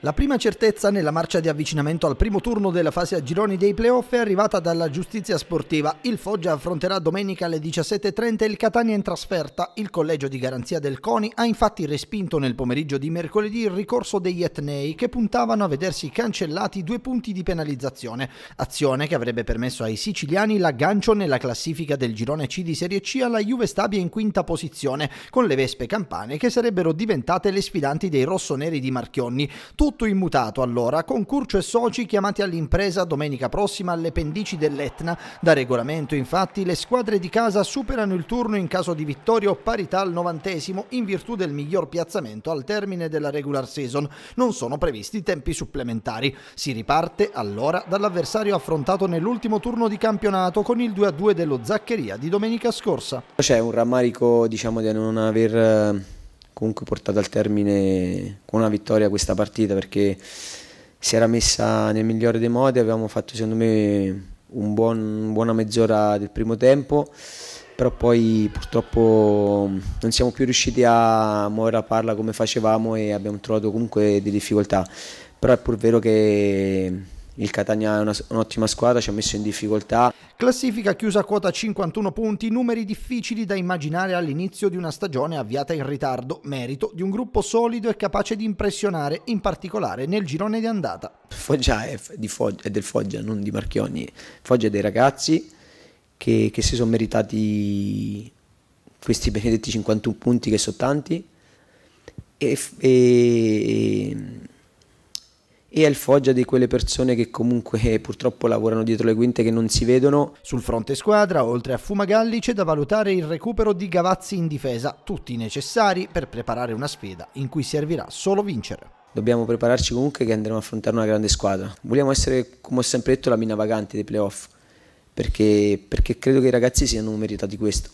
La prima certezza nella marcia di avvicinamento al primo turno della fase a gironi dei playoff è arrivata dalla giustizia sportiva. Il Foggia affronterà domenica alle 17.30 il Catania in trasferta. Il collegio di garanzia del CONI ha infatti respinto nel pomeriggio di mercoledì il ricorso degli etnei che puntavano a vedersi cancellati due punti di penalizzazione, azione che avrebbe permesso ai siciliani l'aggancio nella classifica del girone C di Serie C alla Juve Stabia in quinta posizione, con le Vespe Campane che sarebbero diventate le sfidanti dei rossoneri di Marchionni. Tutto tutto immutato allora, con Curcio e soci chiamati all'impresa domenica prossima alle pendici dell'Etna. Da regolamento infatti le squadre di casa superano il turno in caso di vittoria o parità al novantesimo in virtù del miglior piazzamento al termine della regular season. Non sono previsti tempi supplementari. Si riparte allora dall'avversario affrontato nell'ultimo turno di campionato con il 2-2 dello Zaccheria di domenica scorsa. C'è un rammarico diciamo di non aver eh, comunque portato al termine con una vittoria questa partita perché si era messa nel migliore dei modi, avevamo fatto secondo me un buon, una buona mezz'ora del primo tempo, però poi purtroppo non siamo più riusciti a muovere la palla come facevamo e abbiamo trovato comunque delle difficoltà, però è pur vero che il Catania è una, un'ottima squadra, ci ha messo in difficoltà. Classifica chiusa a quota 51 punti, numeri difficili da immaginare all'inizio di una stagione avviata in ritardo, merito di un gruppo solido e capace di impressionare, in particolare nel girone di andata. Foggia è, di Foggia, è del Foggia, non di Marchioni, Foggia è dei ragazzi che, che si sono meritati questi benedetti 51 punti che sono tanti e, e e al Foggia di quelle persone che comunque eh, purtroppo lavorano dietro le quinte che non si vedono. Sul fronte squadra, oltre a Fumagalli, c'è da valutare il recupero di Gavazzi in difesa, tutti necessari per preparare una sfida in cui servirà solo vincere dobbiamo prepararci comunque che andremo a affrontare una grande squadra. Vogliamo essere, come ho sempre detto, la mina vagante dei playoff, perché, perché credo che i ragazzi siano meritati questo.